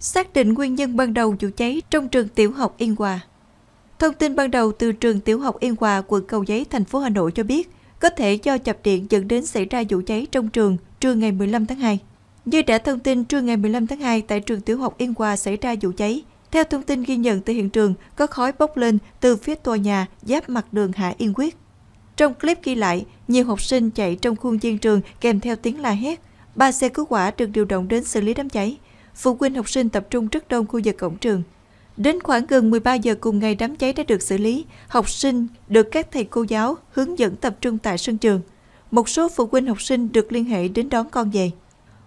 xác định nguyên nhân ban đầu vụ cháy trong trường tiểu học Yên Hòa. Thông tin ban đầu từ trường tiểu học Yên Hòa, quận Cầu Giấy, thành phố Hà Nội cho biết, có thể do chập điện dẫn đến xảy ra vụ cháy trong trường trưa ngày 15 tháng 2. Như đã thông tin trưa ngày 15 tháng 2 tại trường tiểu học Yên Hòa xảy ra vụ cháy. Theo thông tin ghi nhận từ hiện trường, có khói bốc lên từ phía tòa nhà giáp mặt đường Hạ Yên Quyết. Trong clip ghi lại, nhiều học sinh chạy trong khuôn viên trường kèm theo tiếng la hét. Ba xe cứu hỏa được điều động đến xử lý đám cháy phụ huynh học sinh tập trung rất đông khu vực cổng trường. Đến khoảng gần 13 giờ cùng ngày đám cháy đã được xử lý, học sinh được các thầy cô giáo hướng dẫn tập trung tại sân trường. Một số phụ huynh học sinh được liên hệ đến đón con về.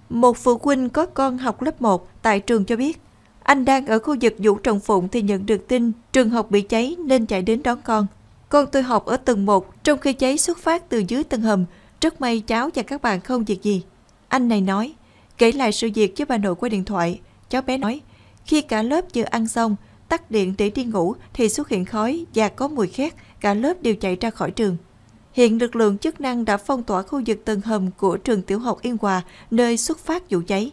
Một phụ huynh có con học lớp 1 tại trường cho biết, anh đang ở khu vực Vũ Trọng Phụng thì nhận được tin trường học bị cháy nên chạy đến đón con. Con tôi học ở tầng 1 trong khi cháy xuất phát từ dưới tầng hầm, rất may cháu và các bạn không việc gì. Anh này nói, Kể lại sự việc cho bà nội qua điện thoại, cháu bé nói, khi cả lớp vừa ăn xong, tắt điện để đi ngủ thì xuất hiện khói và có mùi khét, cả lớp đều chạy ra khỏi trường. Hiện lực lượng chức năng đã phong tỏa khu vực tầng hầm của trường tiểu học Yên Hòa, nơi xuất phát vụ cháy.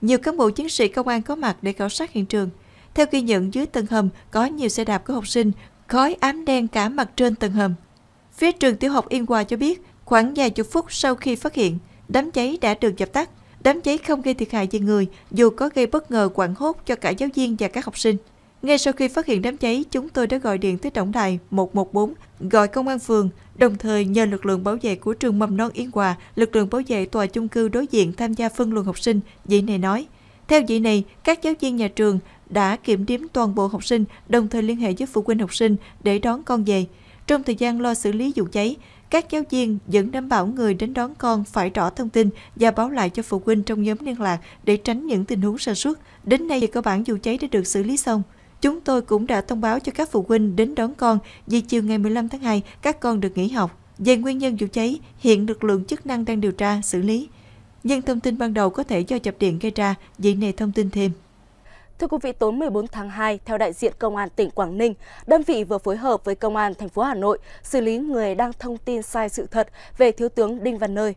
Nhiều cán bộ chiến sĩ công an có mặt để khảo sát hiện trường. Theo ghi nhận dưới tầng hầm có nhiều xe đạp của học sinh, khói ám đen cả mặt trên tầng hầm. Phía trường tiểu học Yên Hòa cho biết, khoảng vài chục phút sau khi phát hiện, đám cháy đã được dập tắt. Đám cháy không gây thiệt hại về người, dù có gây bất ngờ quảng hốt cho cả giáo viên và các học sinh. Ngay sau khi phát hiện đám cháy, chúng tôi đã gọi điện tới tổng đài 114, gọi công an phường, đồng thời nhờ lực lượng bảo vệ của trường mầm non Yên Hòa, lực lượng bảo vệ tòa chung cư đối diện tham gia phân luồng học sinh, vị này nói. Theo vị này, các giáo viên nhà trường đã kiểm đếm toàn bộ học sinh, đồng thời liên hệ với phụ huynh học sinh để đón con về. Trong thời gian lo xử lý vụ cháy, các giáo viên vẫn đảm bảo người đến đón con phải rõ thông tin và báo lại cho phụ huynh trong nhóm liên lạc để tránh những tình huống sơ suất. Đến nay thì cơ bản vụ cháy đã được xử lý xong. Chúng tôi cũng đã thông báo cho các phụ huynh đến đón con vì chiều ngày 15 tháng 2 các con được nghỉ học. Về nguyên nhân vụ cháy, hiện lực lượng chức năng đang điều tra, xử lý. Nhưng thông tin ban đầu có thể do chập điện gây ra, vậy này thông tin thêm. Thưa quý vị, tối 14 tháng 2, theo đại diện Công an tỉnh Quảng Ninh, đơn vị vừa phối hợp với Công an thành phố Hà Nội xử lý người đang thông tin sai sự thật về Thiếu tướng Đinh Văn Nơi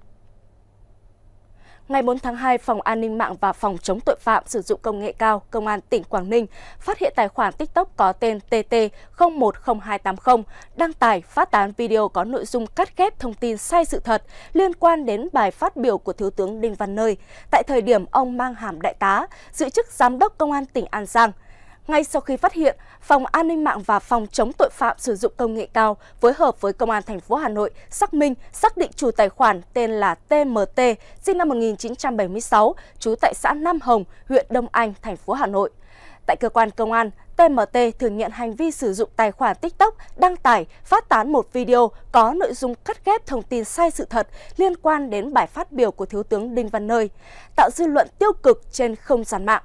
ngày 4 tháng 2, Phòng An ninh mạng và Phòng chống tội phạm sử dụng công nghệ cao Công an tỉnh Quảng Ninh phát hiện tài khoản TikTok có tên TT010280 đăng tải phát tán video có nội dung cắt ghép thông tin sai sự thật liên quan đến bài phát biểu của Thiếu tướng Đinh Văn Nơi tại thời điểm ông mang hàm đại tá, giữ chức Giám đốc Công an tỉnh An Giang. Ngay sau khi phát hiện, Phòng An ninh mạng và Phòng chống tội phạm sử dụng công nghệ cao phối hợp với Công an thành phố Hà Nội xác minh, xác định chủ tài khoản tên là TMT, sinh năm 1976, trú tại xã Nam Hồng, huyện Đông Anh, thành phố Hà Nội. Tại cơ quan công an, TMT thừa nhận hành vi sử dụng tài khoản TikTok đăng tải, phát tán một video có nội dung cắt ghép thông tin sai sự thật liên quan đến bài phát biểu của Thiếu tướng Đinh Văn Nơi, tạo dư luận tiêu cực trên không gian mạng.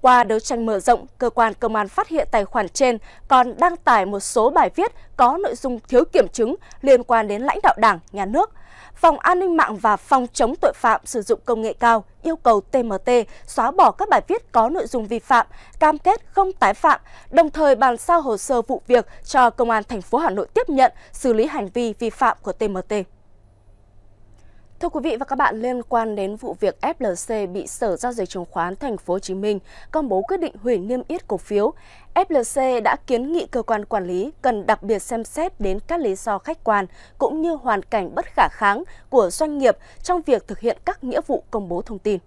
Qua đấu tranh mở rộng, cơ quan công an phát hiện tài khoản trên còn đăng tải một số bài viết có nội dung thiếu kiểm chứng liên quan đến lãnh đạo đảng, nhà nước. Phòng an ninh mạng và phòng chống tội phạm sử dụng công nghệ cao yêu cầu TMT xóa bỏ các bài viết có nội dung vi phạm, cam kết không tái phạm, đồng thời bàn giao hồ sơ vụ việc cho Công an thành phố Hà Nội tiếp nhận xử lý hành vi vi phạm của TMT. Thưa quý vị và các bạn, liên quan đến vụ việc FLC bị Sở giao dịch chứng khoán Thành phố Hồ Chí Minh công bố quyết định hủy niêm yết cổ phiếu, FLC đã kiến nghị cơ quan quản lý cần đặc biệt xem xét đến các lý do khách quan cũng như hoàn cảnh bất khả kháng của doanh nghiệp trong việc thực hiện các nghĩa vụ công bố thông tin.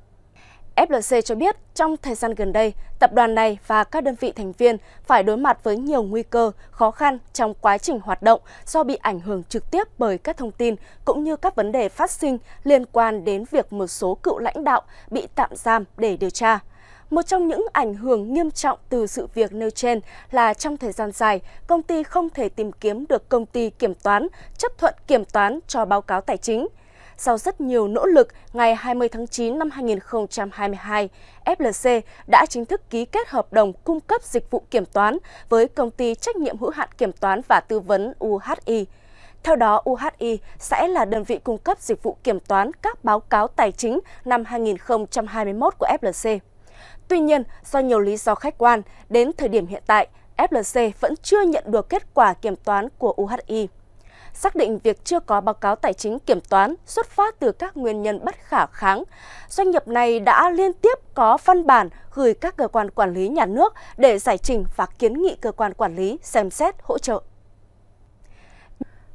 FLC cho biết trong thời gian gần đây, tập đoàn này và các đơn vị thành viên phải đối mặt với nhiều nguy cơ, khó khăn trong quá trình hoạt động do bị ảnh hưởng trực tiếp bởi các thông tin cũng như các vấn đề phát sinh liên quan đến việc một số cựu lãnh đạo bị tạm giam để điều tra. Một trong những ảnh hưởng nghiêm trọng từ sự việc nêu trên là trong thời gian dài, công ty không thể tìm kiếm được công ty kiểm toán chấp thuận kiểm toán cho báo cáo tài chính – sau rất nhiều nỗ lực, ngày 20 tháng 9 năm 2022, FLC đã chính thức ký kết hợp đồng cung cấp dịch vụ kiểm toán với công ty trách nhiệm hữu hạn kiểm toán và tư vấn UHI. Theo đó, UHI sẽ là đơn vị cung cấp dịch vụ kiểm toán các báo cáo tài chính năm 2021 của FLC. Tuy nhiên, do nhiều lý do khách quan, đến thời điểm hiện tại, FLC vẫn chưa nhận được kết quả kiểm toán của UHI xác định việc chưa có báo cáo tài chính kiểm toán xuất phát từ các nguyên nhân bất khả kháng. Doanh nghiệp này đã liên tiếp có văn bản gửi các cơ quan quản lý nhà nước để giải trình và kiến nghị cơ quan quản lý xem xét hỗ trợ.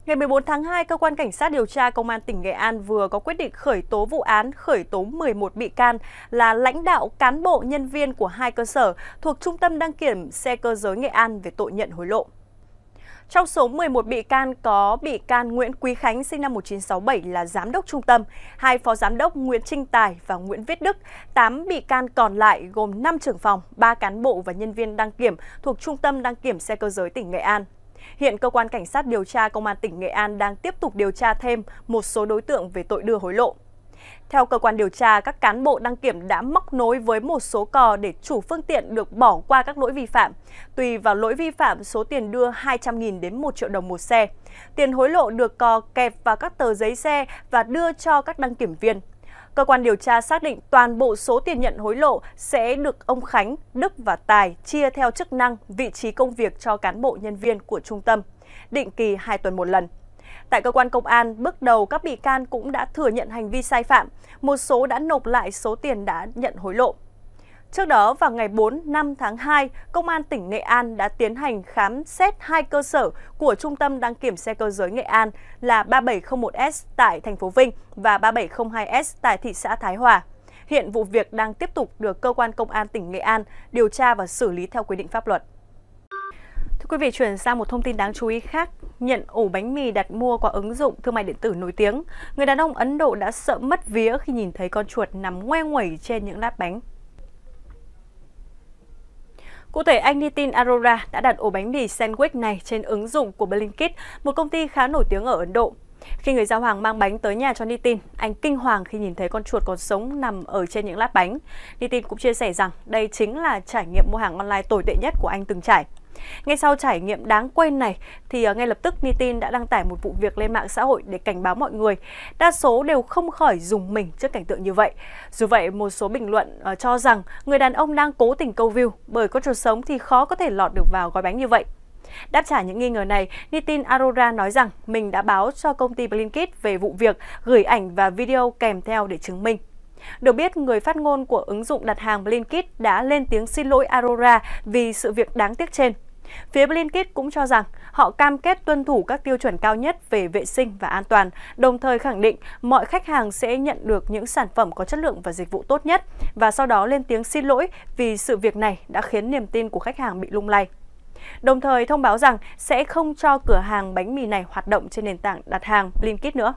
Ngày 14 tháng 2, Cơ quan Cảnh sát điều tra Công an tỉnh Nghệ An vừa có quyết định khởi tố vụ án khởi tố 11 bị can là lãnh đạo cán bộ nhân viên của hai cơ sở thuộc Trung tâm Đăng kiểm xe cơ giới Nghệ An về tội nhận hối lộ. Trong số 11 bị can có bị can Nguyễn Quý Khánh sinh năm 1967 là giám đốc trung tâm, hai phó giám đốc Nguyễn Trinh Tài và Nguyễn Viết Đức, 8 bị can còn lại gồm 5 trưởng phòng, 3 cán bộ và nhân viên đăng kiểm thuộc Trung tâm đăng kiểm xe cơ giới tỉnh Nghệ An. Hiện cơ quan cảnh sát điều tra công an tỉnh Nghệ An đang tiếp tục điều tra thêm một số đối tượng về tội đưa hối lộ. Theo cơ quan điều tra, các cán bộ đăng kiểm đã móc nối với một số cò để chủ phương tiện được bỏ qua các lỗi vi phạm. Tùy vào lỗi vi phạm, số tiền đưa 200.000 đến 1 triệu đồng một xe. Tiền hối lộ được cò kẹp vào các tờ giấy xe và đưa cho các đăng kiểm viên. Cơ quan điều tra xác định toàn bộ số tiền nhận hối lộ sẽ được ông Khánh, Đức và Tài chia theo chức năng, vị trí công việc cho cán bộ nhân viên của trung tâm, định kỳ 2 tuần một lần. Tại cơ quan công an, bước đầu các bị can cũng đã thừa nhận hành vi sai phạm, một số đã nộp lại số tiền đã nhận hối lộ. Trước đó, vào ngày 4 năm tháng 2, Công an tỉnh Nghệ An đã tiến hành khám xét hai cơ sở của Trung tâm đăng kiểm xe cơ giới Nghệ An là 3701S tại thành phố Vinh và 3702S tại thị xã Thái Hòa. Hiện vụ việc đang tiếp tục được cơ quan công an tỉnh Nghệ An điều tra và xử lý theo quy định pháp luật. Thưa quý vị, chuyển sang một thông tin đáng chú ý khác nhận ổ bánh mì đặt mua qua ứng dụng thương mại điện tử nổi tiếng, người đàn ông Ấn Độ đã sợ mất vía khi nhìn thấy con chuột nằm ngoe nguẩy trên những lát bánh. Cụ thể, anh Nitin Arora đã đặt ổ bánh mì sandwich này trên ứng dụng của Blinkit, một công ty khá nổi tiếng ở Ấn Độ. Khi người giao hàng mang bánh tới nhà cho Nitin, anh kinh hoàng khi nhìn thấy con chuột còn sống nằm ở trên những lát bánh. Nitin cũng chia sẻ rằng đây chính là trải nghiệm mua hàng online tồi tệ nhất của anh từng trải. Ngay sau trải nghiệm đáng quên này thì ờ, ngay lập tức Nitin đã đăng tải một vụ việc lên mạng xã hội để cảnh báo mọi người. Đa số đều không khỏi dùng mình trước cảnh tượng như vậy. Dù vậy, một số bình luận ờ, cho rằng người đàn ông đang cố tình câu view bởi có chuột sống thì khó có thể lọt được vào gói bánh như vậy. Đáp trả những nghi ngờ này, Nitin Arora nói rằng mình đã báo cho công ty Blinkit về vụ việc, gửi ảnh và video kèm theo để chứng minh. Được biết, người phát ngôn của ứng dụng đặt hàng Blinkit đã lên tiếng xin lỗi Arora vì sự việc đáng tiếc trên. Phía Blinken cũng cho rằng họ cam kết tuân thủ các tiêu chuẩn cao nhất về vệ sinh và an toàn, đồng thời khẳng định mọi khách hàng sẽ nhận được những sản phẩm có chất lượng và dịch vụ tốt nhất và sau đó lên tiếng xin lỗi vì sự việc này đã khiến niềm tin của khách hàng bị lung lay. Đồng thời thông báo rằng sẽ không cho cửa hàng bánh mì này hoạt động trên nền tảng đặt hàng Blinkit nữa.